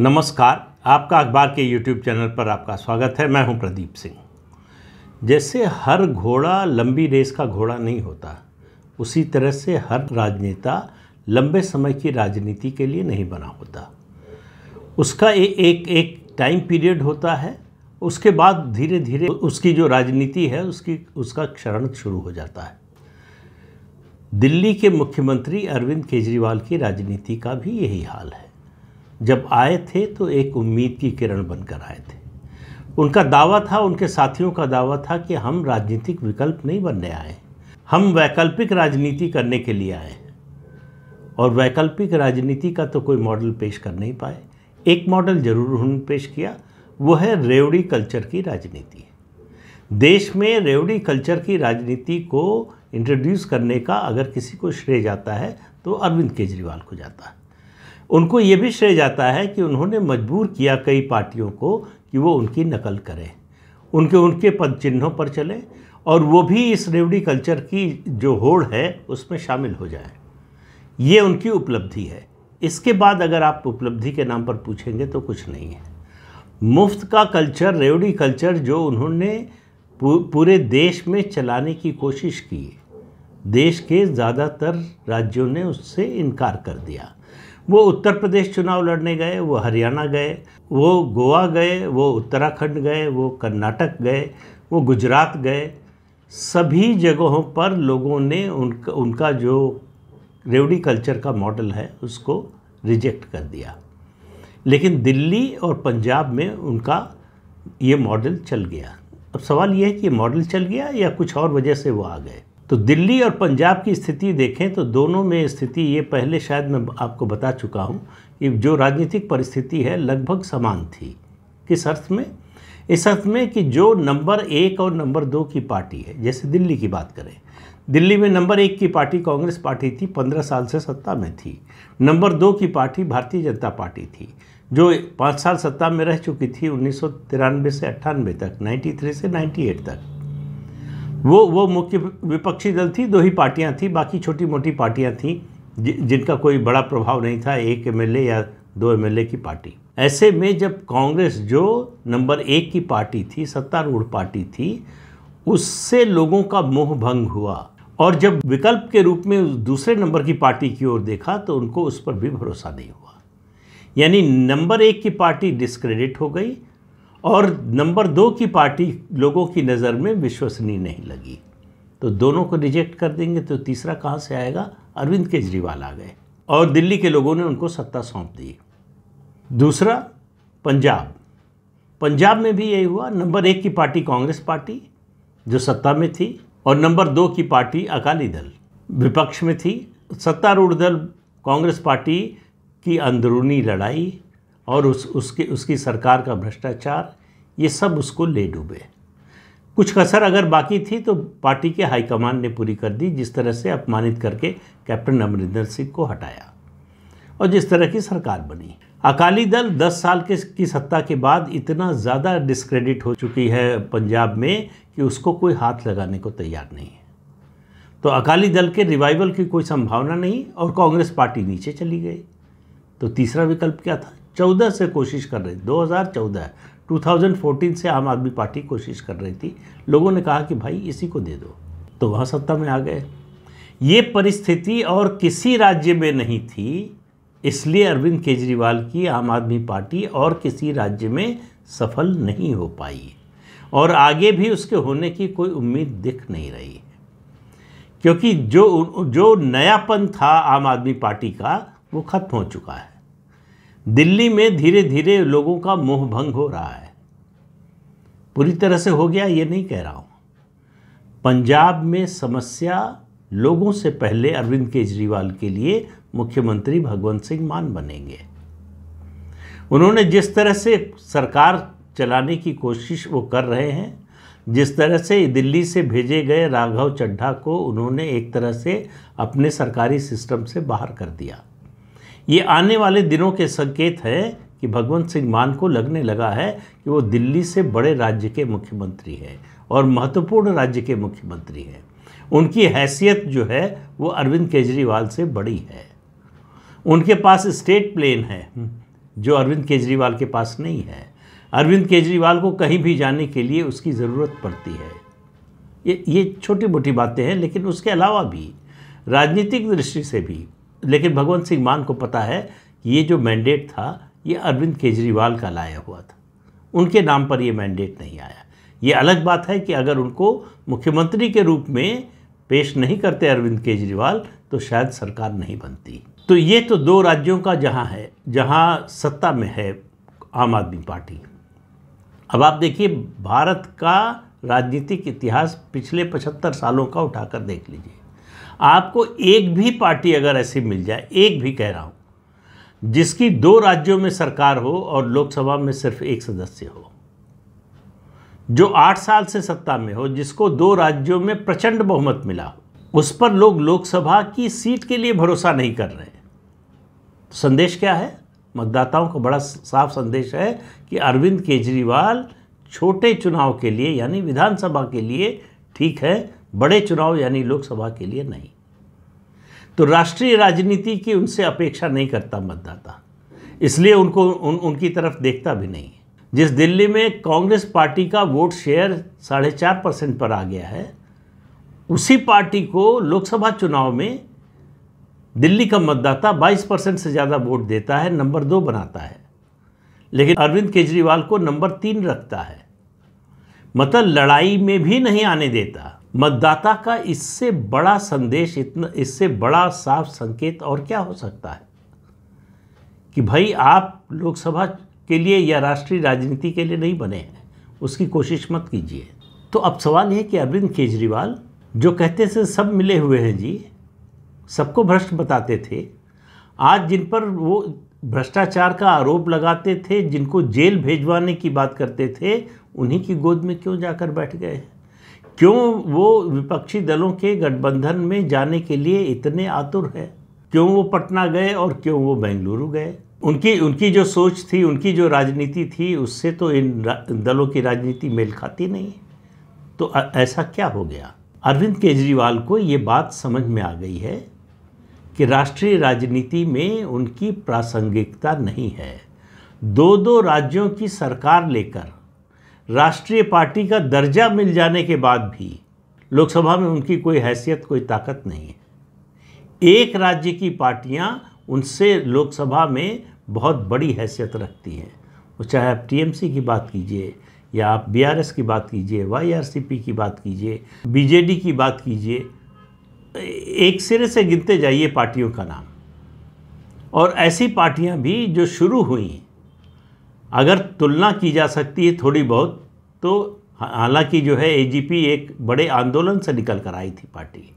नमस्कार आपका अखबार के यूट्यूब चैनल पर आपका स्वागत है मैं हूं प्रदीप सिंह जैसे हर घोड़ा लंबी रेस का घोड़ा नहीं होता उसी तरह से हर राजनेता लंबे समय की राजनीति के लिए नहीं बना होता उसका ए, एक एक टाइम पीरियड होता है उसके बाद धीरे धीरे उसकी जो राजनीति है उसकी उसका क्षरण शुरू हो जाता है दिल्ली के मुख्यमंत्री अरविंद केजरीवाल की राजनीति का भी यही हाल है जब आए थे तो एक उम्मीद की किरण बनकर आए थे उनका दावा था उनके साथियों का दावा था कि हम राजनीतिक विकल्प नहीं बनने आए हम वैकल्पिक राजनीति करने के लिए आए और वैकल्पिक राजनीति का तो कोई मॉडल पेश कर नहीं पाए एक मॉडल जरूर उन्होंने पेश किया वो है रेवड़ी कल्चर की राजनीति देश में रेवड़ी कल्चर की राजनीति को इंट्रोड्यूस करने का अगर किसी को श्रेय जाता है तो अरविंद केजरीवाल को जाता है उनको ये भी श्रेय जाता है कि उन्होंने मजबूर किया कई पार्टियों को कि वो उनकी नकल करें उनके उनके पद चिन्हों पर चले और वो भी इस रेवड़ी कल्चर की जो होड़ है उसमें शामिल हो जाए ये उनकी उपलब्धि है इसके बाद अगर आप उपलब्धि के नाम पर पूछेंगे तो कुछ नहीं है मुफ्त का कल्चर रेवड़ी कल्चर जो उन्होंने पूरे देश में चलाने की कोशिश की देश के ज़्यादातर राज्यों ने उससे इनकार कर दिया वो उत्तर प्रदेश चुनाव लड़ने गए वो हरियाणा गए वो गोवा गए वो उत्तराखंड गए वो कर्नाटक गए वो गुजरात गए सभी जगहों पर लोगों ने उनका उनका जो रेवड़ी कल्चर का मॉडल है उसको रिजेक्ट कर दिया लेकिन दिल्ली और पंजाब में उनका ये मॉडल चल गया अब सवाल ये है कि ये मॉडल चल गया या कुछ और वजह से वो आ गए तो दिल्ली और पंजाब की स्थिति देखें तो दोनों में स्थिति ये पहले शायद मैं आपको बता चुका हूँ कि जो राजनीतिक परिस्थिति है लगभग समान थी किस अर्थ में इस अर्थ में कि जो नंबर एक और नंबर दो की पार्टी है जैसे दिल्ली की बात करें दिल्ली में नंबर एक की पार्टी कांग्रेस पार्टी थी पंद्रह साल से सत्ता में थी नंबर दो की पार्टी भारतीय जनता पार्टी थी जो पाँच साल सत्ता में रह चुकी थी उन्नीस से अट्ठानवे तक नाइन्टी से नाइन्टी तक वो वो मुख्य विपक्षी दल थी दो ही पार्टियां थी बाकी छोटी मोटी पार्टियां थी जि, जिनका कोई बड़ा प्रभाव नहीं था एक एम या दो एम की पार्टी ऐसे में जब कांग्रेस जो नंबर एक की पार्टी थी सत्तारूढ़ पार्टी थी उससे लोगों का मोह भंग हुआ और जब विकल्प के रूप में दूसरे नंबर की पार्टी की ओर देखा तो उनको उस पर भी भरोसा नहीं हुआ यानी नंबर एक की पार्टी डिस्क्रेडिट हो गई और नंबर दो की पार्टी लोगों की नज़र में विश्वसनीय नहीं लगी तो दोनों को रिजेक्ट कर देंगे तो तीसरा कहाँ से आएगा अरविंद केजरीवाल आ गए और दिल्ली के लोगों ने उनको सत्ता सौंप दी दूसरा पंजाब पंजाब में भी यही हुआ नंबर एक की पार्टी कांग्रेस पार्टी जो सत्ता में थी और नंबर दो की पार्टी अकाली दल विपक्ष में थी सत्तारूढ़ दल कांग्रेस पार्टी की अंदरूनी लड़ाई और उस उसके उसकी सरकार का भ्रष्टाचार ये सब उसको ले डूबे कुछ कसर अगर बाकी थी तो पार्टी के हाईकमान ने पूरी कर दी जिस तरह से अपमानित करके कैप्टन अमरिंदर सिंह को हटाया और जिस तरह की सरकार बनी अकाली दल 10 साल के की सत्ता के बाद इतना ज़्यादा डिस्क्रेडिट हो चुकी है पंजाब में कि उसको कोई हाथ लगाने को तैयार नहीं है तो अकाली दल के रिवाइवल की कोई संभावना नहीं और कांग्रेस पार्टी नीचे चली गई तो तीसरा विकल्प क्या था 2014 से कोशिश कर रही थी 2014 2014 से आम आदमी पार्टी कोशिश कर रही थी लोगों ने कहा कि भाई इसी को दे दो तो वह सत्ता में आ गए ये परिस्थिति और किसी राज्य में नहीं थी इसलिए अरविंद केजरीवाल की आम आदमी पार्टी और किसी राज्य में सफल नहीं हो पाई और आगे भी उसके होने की कोई उम्मीद दिख नहीं रही क्योंकि जो जो नयापन था आम आदमी पार्टी का वो ख़त्म हो चुका है दिल्ली में धीरे धीरे लोगों का मोह भंग हो रहा है पूरी तरह से हो गया ये नहीं कह रहा हूँ पंजाब में समस्या लोगों से पहले अरविंद केजरीवाल के लिए मुख्यमंत्री भगवंत सिंह मान बनेंगे उन्होंने जिस तरह से सरकार चलाने की कोशिश वो कर रहे हैं जिस तरह से दिल्ली से भेजे गए राघव चड्ढा को उन्होंने एक तरह से अपने सरकारी सिस्टम से बाहर कर दिया ये आने वाले दिनों के संकेत है कि भगवंत सिंह मान को लगने लगा है कि वो दिल्ली से बड़े राज्य के मुख्यमंत्री हैं और महत्वपूर्ण राज्य के मुख्यमंत्री हैं उनकी हैसियत जो है वो अरविंद केजरीवाल से बड़ी है उनके पास स्टेट प्लेन है जो अरविंद केजरीवाल के पास नहीं है अरविंद केजरीवाल को कहीं भी जाने के लिए उसकी ज़रूरत पड़ती है ये ये छोटी मोटी बातें हैं लेकिन उसके अलावा भी राजनीतिक दृष्टि से भी लेकिन भगवंत सिंह मान को पता है ये जो मैंडेट था ये अरविंद केजरीवाल का लाया हुआ था उनके नाम पर यह मैंडेट नहीं आया ये अलग बात है कि अगर उनको मुख्यमंत्री के रूप में पेश नहीं करते अरविंद केजरीवाल तो शायद सरकार नहीं बनती तो ये तो दो राज्यों का जहाँ है जहाँ सत्ता में है आम आदमी पार्टी अब आप देखिए भारत का राजनीतिक इतिहास पिछले पचहत्तर सालों का उठाकर देख लीजिए आपको एक भी पार्टी अगर ऐसी मिल जाए एक भी कह रहा हूँ जिसकी दो राज्यों में सरकार हो और लोकसभा में सिर्फ एक सदस्य हो जो आठ साल से सत्ता में हो जिसको दो राज्यों में प्रचंड बहुमत मिला हो उस पर लोग लोकसभा की सीट के लिए भरोसा नहीं कर रहे संदेश क्या है मतदाताओं का बड़ा साफ संदेश है कि अरविंद केजरीवाल छोटे चुनाव के लिए यानी विधानसभा के लिए ठीक है बड़े चुनाव यानी लोकसभा के लिए नहीं तो राष्ट्रीय राजनीति की उनसे अपेक्षा नहीं करता मतदाता इसलिए उनको उन, उनकी तरफ देखता भी नहीं जिस दिल्ली में कांग्रेस पार्टी का वोट शेयर साढ़े चार परसेंट पर आ गया है उसी पार्टी को लोकसभा चुनाव में दिल्ली का मतदाता 22 परसेंट से ज़्यादा वोट देता है नंबर दो बनाता है लेकिन अरविंद केजरीवाल को नंबर तीन रखता है मतलब लड़ाई में भी नहीं आने देता मतदाता का इससे बड़ा संदेश इतना इससे बड़ा साफ संकेत और क्या हो सकता है कि भाई आप लोकसभा के लिए या राष्ट्रीय राजनीति के लिए नहीं बने हैं उसकी कोशिश मत कीजिए तो अब सवाल यह कि अरविंद केजरीवाल जो कहते थे सब मिले हुए हैं जी सबको भ्रष्ट बताते थे आज जिन पर वो भ्रष्टाचार का आरोप लगाते थे जिनको जेल भेजवाने की बात करते थे उन्हीं की गोद में क्यों जाकर बैठ गए हैं क्यों वो विपक्षी दलों के गठबंधन में जाने के लिए इतने आतुर है क्यों वो पटना गए और क्यों वो बेंगलुरु गए उनकी उनकी जो सोच थी उनकी जो राजनीति थी उससे तो इन दलों की राजनीति मेल खाती नहीं तो ऐसा क्या हो गया अरविंद केजरीवाल को ये बात समझ में आ गई है कि राष्ट्रीय राजनीति में उनकी प्रासंगिकता नहीं है दो दो राज्यों की सरकार लेकर राष्ट्रीय पार्टी का दर्जा मिल जाने के बाद भी लोकसभा में उनकी कोई हैसियत कोई ताकत नहीं है एक राज्य की पार्टियां उनसे लोकसभा में बहुत बड़ी हैसियत रखती हैं वो चाहे आप टीएमसी की बात कीजिए या आप बीआरएस की बात कीजिए वाईआरसीपी की बात कीजिए बीजेडी की बात कीजिए एक सिरे से गिनते जाइए पार्टियों का नाम और ऐसी पार्टियां भी जो शुरू हुई अगर तुलना की जा सकती है थोड़ी बहुत तो हालांकि जो है एजीपी एक बड़े आंदोलन से निकल कर आई थी पार्टी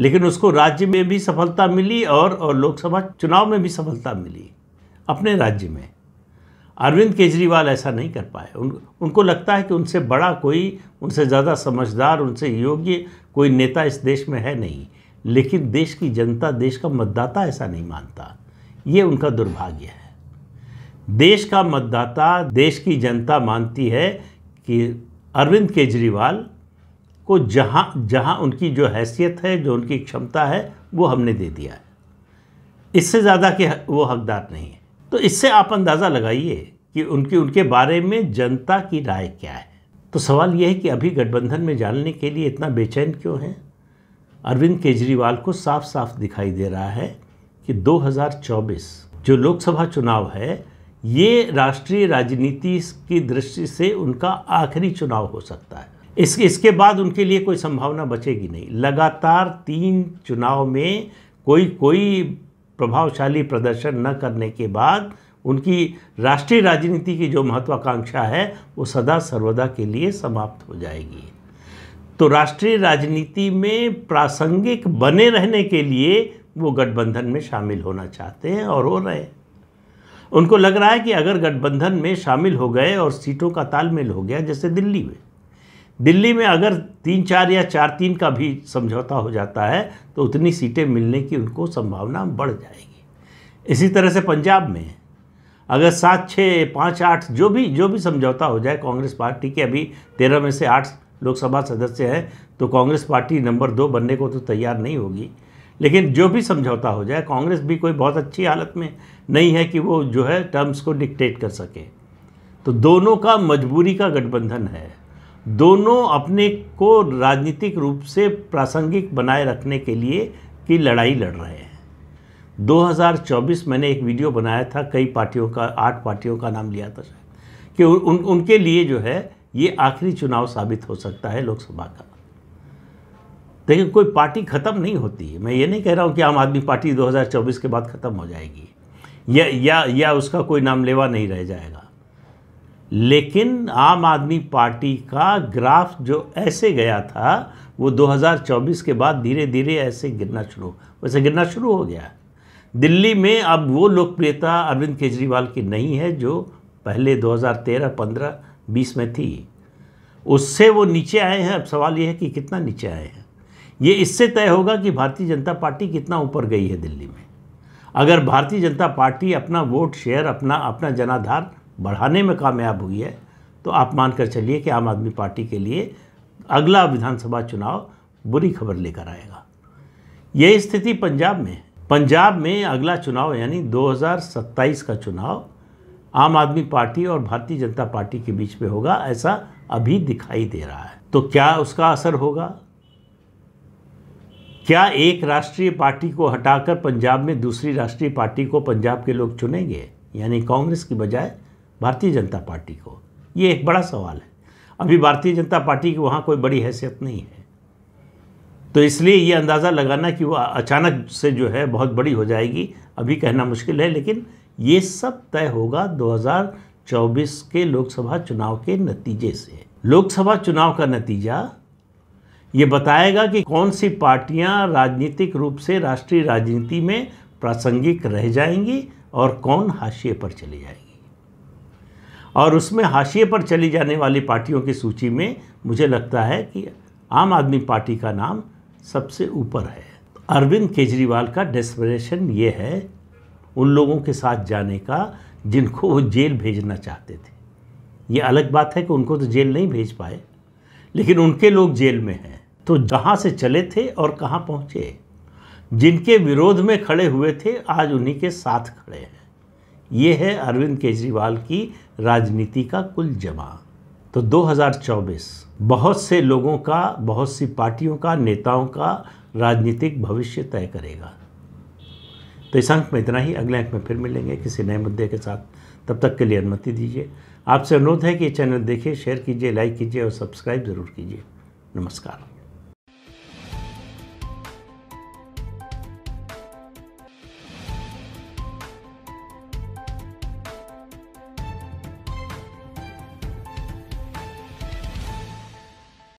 लेकिन उसको राज्य में भी सफलता मिली और, और लोकसभा चुनाव में भी सफलता मिली अपने राज्य में अरविंद केजरीवाल ऐसा नहीं कर पाए उन, उनको लगता है कि उनसे बड़ा कोई उनसे ज़्यादा समझदार उनसे योग्य कोई नेता इस देश में है नहीं लेकिन देश की जनता देश का मतदाता ऐसा नहीं मानता ये उनका दुर्भाग्य है देश का मतदाता देश की जनता मानती है कि अरविंद केजरीवाल को जहाँ जहाँ उनकी जो हैसियत है जो उनकी क्षमता है वो हमने दे दिया है इससे ज़्यादा के वो हकदार नहीं है तो इससे आप अंदाज़ा लगाइए कि उनकी उनके बारे में जनता की राय क्या है तो सवाल यह है कि अभी गठबंधन में जानने के लिए इतना बेचैन क्यों है अरविंद केजरीवाल को साफ साफ दिखाई दे रहा है कि 2024 जो लोकसभा चुनाव है ये राष्ट्रीय राजनीति की दृष्टि से उनका आखिरी चुनाव हो सकता है इस इसके बाद उनके लिए कोई संभावना बचेगी नहीं लगातार तीन चुनाव में कोई कोई प्रभावशाली प्रदर्शन न करने के बाद उनकी राष्ट्रीय राजनीति की जो महत्वाकांक्षा है वो सदा सर्वदा के लिए समाप्त हो जाएगी तो राष्ट्रीय राजनीति में प्रासंगिक बने रहने के लिए वो गठबंधन में शामिल होना चाहते हैं और हो रहे हैं उनको लग रहा है कि अगर गठबंधन में शामिल हो गए और सीटों का तालमेल हो गया जैसे दिल्ली में दिल्ली में अगर तीन चार या चार तीन का भी समझौता हो जाता है तो उतनी सीटें मिलने की उनको संभावना बढ़ जाएगी इसी तरह से पंजाब में अगर सात छः पाँच आठ जो भी जो भी समझौता हो जाए कांग्रेस पार्टी के अभी तेरह में से आठ लोकसभा सदस्य हैं तो कांग्रेस पार्टी नंबर दो बनने को तो तैयार नहीं होगी लेकिन जो भी समझौता हो जाए कांग्रेस भी कोई बहुत अच्छी हालत में नहीं है कि वो जो है टर्म्स को डिक्टेट कर सके तो दोनों का मजबूरी का गठबंधन है दोनों अपने को राजनीतिक रूप से प्रासंगिक बनाए रखने के लिए की लड़ाई लड़ रहे हैं 2024 मैंने एक वीडियो बनाया था कई पार्टियों का आठ पार्टियों का नाम लिया था शायद कि उन उनके लिए जो है ये आखिरी चुनाव साबित हो सकता है लोकसभा का देखिए कोई पार्टी ख़त्म नहीं होती है मैं ये नहीं कह रहा हूँ कि आम आदमी पार्टी 2024 के बाद ख़त्म हो जाएगी या या या उसका कोई नाम लेवा नहीं रह जाएगा लेकिन आम आदमी पार्टी का ग्राफ जो ऐसे गया था वो 2024 के बाद धीरे धीरे ऐसे गिरना शुरू वैसे गिरना शुरू हो गया दिल्ली में अब वो लोकप्रियता अरविंद केजरीवाल की नहीं है जो पहले 2013 15 20 में थी उससे वो नीचे आए हैं अब सवाल ये है कि कितना नीचे आए हैं ये इससे तय होगा कि भारतीय जनता पार्टी कितना ऊपर गई है दिल्ली में अगर भारतीय जनता पार्टी अपना वोट शेयर अपना अपना जनाधार बढ़ाने में कामयाब हुई है तो आप मानकर चलिए कि आम आदमी पार्टी के लिए अगला विधानसभा चुनाव बुरी खबर लेकर आएगा यह स्थिति पंजाब में पंजाब में अगला चुनाव यानी 2027 का चुनाव आम आदमी पार्टी और भारतीय जनता पार्टी के बीच में होगा ऐसा अभी दिखाई दे रहा है तो क्या उसका असर होगा क्या एक राष्ट्रीय पार्टी को हटाकर पंजाब में दूसरी राष्ट्रीय पार्टी को पंजाब के लोग चुनेंगे यानी कांग्रेस की बजाय भारतीय जनता पार्टी को ये एक बड़ा सवाल है अभी भारतीय जनता पार्टी की वहाँ कोई बड़ी हैसियत नहीं है तो इसलिए ये अंदाज़ा लगाना कि वह अचानक से जो है बहुत बड़ी हो जाएगी अभी कहना मुश्किल है लेकिन ये सब तय होगा 2024 के लोकसभा चुनाव के नतीजे से लोकसभा चुनाव का नतीजा ये बताएगा कि कौन सी पार्टियां राजनीतिक रूप से राष्ट्रीय राजनीति में प्रासंगिक रह जाएंगी और कौन हाशिए पर चली जाएगी और उसमें हाशिए पर चली जाने वाली पार्टियों की सूची में मुझे लगता है कि आम आदमी पार्टी का नाम सबसे ऊपर है अरविंद केजरीवाल का डेस्परेशन ये है उन लोगों के साथ जाने का जिनको वो जेल भेजना चाहते थे ये अलग बात है कि उनको तो जेल नहीं भेज पाए लेकिन उनके लोग जेल में हैं तो जहाँ से चले थे और कहाँ पहुँचे जिनके विरोध में खड़े हुए थे आज उन्हीं के साथ खड़े हैं ये है अरविंद केजरीवाल की राजनीति का कुल जमा तो 2024 बहुत से लोगों का बहुत सी पार्टियों का नेताओं का राजनीतिक भविष्य तय करेगा तो इस अंक में इतना ही अगले अंक में फिर मिलेंगे किसी नए मुद्दे के साथ तब तक के लिए अनुमति दीजिए आपसे अनुरोध है कि चैनल देखिए शेयर कीजिए लाइक कीजिए और सब्सक्राइब ज़रूर कीजिए नमस्कार